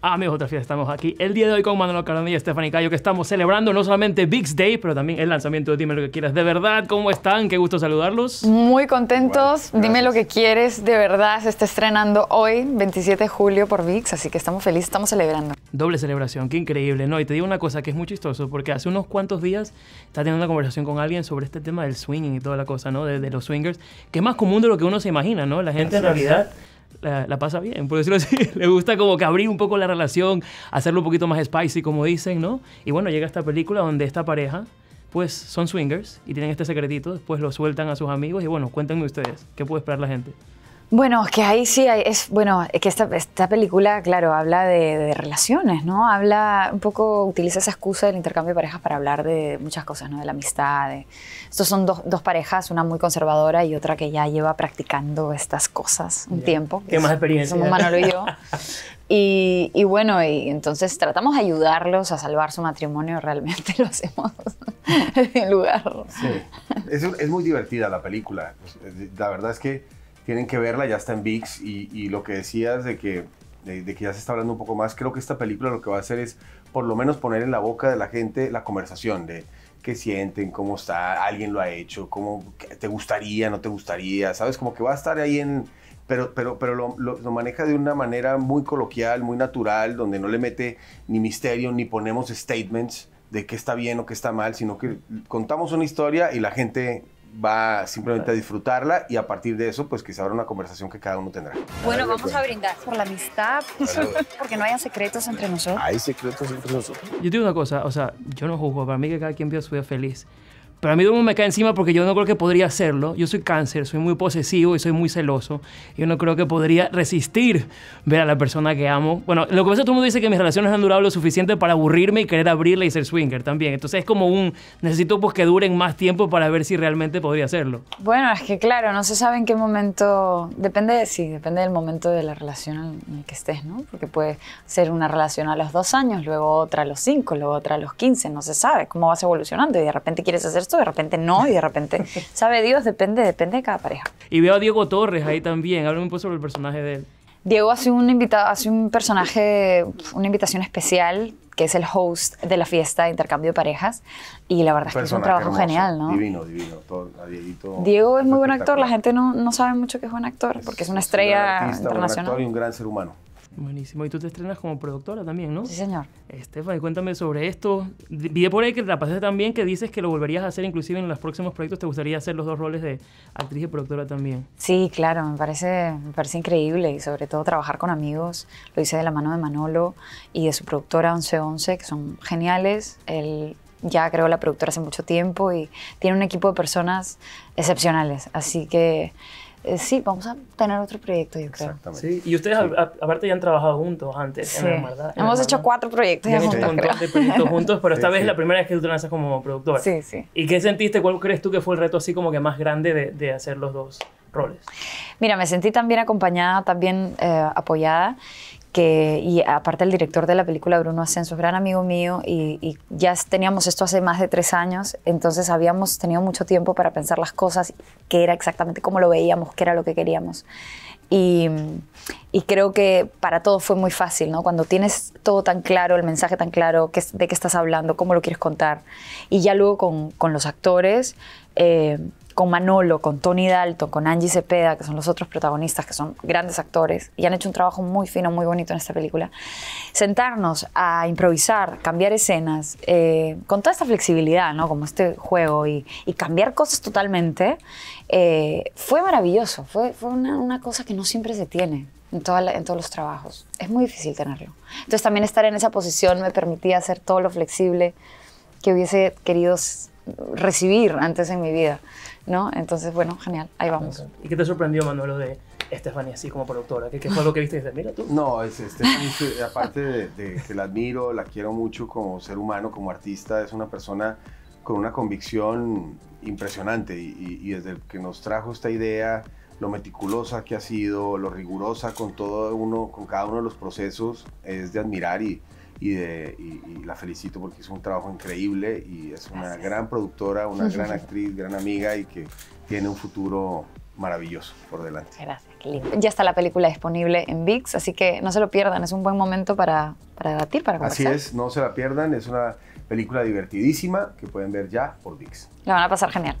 Amigos, otra fiesta, estamos aquí el día de hoy con Manolo Cardones y Stephanie Cayo, que estamos celebrando no solamente VIX Day, pero también el lanzamiento de Dime lo que quieras. De verdad, ¿cómo están? Qué gusto saludarlos. Muy contentos. Dime lo que quieres, de verdad, se está estrenando hoy, 27 de julio, por Vix, así que estamos felices, estamos celebrando. Doble celebración, qué increíble, ¿no? Y te digo una cosa que es muy chistoso, porque hace unos cuantos días está teniendo una conversación con alguien sobre este tema del swinging y toda la cosa, ¿no? De, de los swingers, que es más común de lo que uno se imagina, ¿no? La gente en realidad la, pasa bien, por decirlo así. Le gusta como que abrir un poco la relación, hacerlo un poquito más spicy, como dicen, ¿no? Y bueno, llega esta película donde esta pareja, pues son swingers y tienen este secretito, después lo sueltan a sus amigos y bueno, cuéntenme ustedes, ¿qué puede esperar la gente? Bueno, que ahí sí es bueno que esta, película, claro, habla de, relaciones, ¿no? Habla un poco, utiliza esa excusa del intercambio de parejas para hablar de muchas cosas, ¿no? De la amistad. De, estos son dos, parejas, una muy conservadora y otra que ya lleva practicando estas cosas un tiempo. Qué más experiencia. Somos Manolo y yo. Y, bueno, y entonces tratamos de ayudarlos a salvar su matrimonio, realmente lo hacemos en lugar. Sí. es muy divertida la película. La verdad es que tienen que verla, ya está en VIX y, lo que decías de que, de, que ya se está hablando un poco más, creo que esta película lo que va a hacer es por lo menos poner en la boca de la gente la conversación de qué sienten, cómo está, alguien lo ha hecho, cómo te gustaría, no te gustaría, ¿sabes? Como que va a estar ahí en... Pero, pero, pero lo, lo maneja de una manera muy coloquial, muy natural, donde no le mete ni misterio, ni ponemos statements de qué está bien o qué está mal, sino que contamos una historia y la gente va simplemente a disfrutarla y a partir de eso, pues quizá habrá una conversación que cada uno tendrá. Bueno, vamos a brindar por la amistad, porque no haya secretos entre nosotros. Hay secretos entre nosotros. Yo digo una cosa, o sea, yo no juzgo, para mí que cada quien vio su vida feliz. Pero a mí todo me cae encima porque yo no creo que podría hacerlo. Yo soy cáncer, soy muy posesivo y soy muy celoso. Yo no creo que podría resistir ver a la persona que amo. Bueno, lo que pasa es que todo el mundo dice que mis relaciones han durado lo suficiente para aburrirme y querer abrirla y ser swinger también. Entonces es como un, necesito pues que duren más tiempo para ver si realmente podría hacerlo. Bueno, es que claro, no se sabe en qué momento, depende sí, depende del momento de la relación en el que estés, ¿no? Porque puede ser una relación a los dos años, luego otra a los cinco, luego otra a los quince, no se sabe cómo vas evolucionando y de repente quieres hacer de repente no, y de repente, sabe Dios, depende, depende de cada pareja. Y veo a Diego Torres ahí también, háblame un poco sobre el personaje de él. Diego hace un, hace un personaje, una invitación especial, que es el host de la fiesta de intercambio de parejas, y la verdad es que es un trabajo genial, ¿no? Divino, divino. Todo, Diego, es muy buen actor, la gente no, no sabe mucho que es buen actor, porque es, una estrella internacional. Un y un gran ser humano. Buenísimo. Y tú te estrenas como productora también, ¿no? Sí, señor. Estefan, cuéntame sobre esto. Vi por ahí que la pasaste también, que dices que lo volverías a hacer inclusive en los próximos proyectos. ¿Te gustaría hacer los dos roles de actriz y productora también? Sí, claro. Me parece, me parece increíble. Y sobre todo trabajar con amigos. Lo hice de la mano de Manolo y de su productora 1111, que son geniales. Él ya creó la productora hace mucho tiempo y tiene un equipo de personas excepcionales. Así que... Eh, sí, vamos a tener otro proyecto, yo creo. Exactamente. Y ustedes, aparte, ya han trabajado juntos antes sí. Hemos hecho cuatro proyectos juntos, proyectos juntos, pero esta vez es la primera vez que tú te lanzas como productora. Sí, sí. ¿Y qué sentiste? ¿Cuál crees tú que fue el reto así como que más grande de, hacer los dos roles? Mira, me sentí también acompañada, también eh, apoyada y aparte el director de la película, Bruno Ascenso, gran amigo mío, y, ya teníamos esto hace más de tres años, entonces habíamos tenido mucho tiempo para pensar las cosas, qué era exactamente cómo lo veíamos, qué era lo que queríamos. Y, creo que para todos fue muy fácil, ¿no? Cuando tienes todo tan claro, el mensaje tan claro, de qué estás hablando, cómo lo quieres contar. Y ya luego con, los actores, eh, con Manolo, con Tony Dalton, con Angie Cepeda, que son los otros protagonistas, que son grandes actores y han hecho un trabajo muy fino, muy bonito en esta película, sentarnos a improvisar, cambiar escenas, eh, con toda esta flexibilidad, ¿no? Como este juego y, cambiar cosas totalmente, eh, fue maravilloso, fue, una, cosa que no siempre se tiene. En, todos los trabajos. Es muy difícil tenerlo. Entonces también estar en esa posición me permitía hacer todo lo flexible que hubiese querido recibir antes en mi vida, ¿no? Entonces, bueno, genial, ahí vamos. ¿Y qué te sorprendió, Manuelo, de Estefania así como productora? ¿Qué, fue lo que viste y dices, mira tú? No, es, Estefania, aparte de, que la admiro, la quiero mucho como ser humano, como artista, es una persona con una convicción impresionante y, y desde que nos trajo esta idea, lo meticulosa que ha sido, lo rigurosa con todo uno, con cada uno de los procesos, es de admirar y, y, la felicito porque hizo un trabajo increíble y es una gran productora, una gran actriz, gran amiga y que tiene un futuro maravilloso por delante. Gracias, qué lindo. Ya está la película disponible en VIX, así que no se lo pierdan, es un buen momento para, para debatir, para conversar. Así es, no se la pierdan, es una película divertidísima que pueden ver ya por VIX. La van a pasar genial.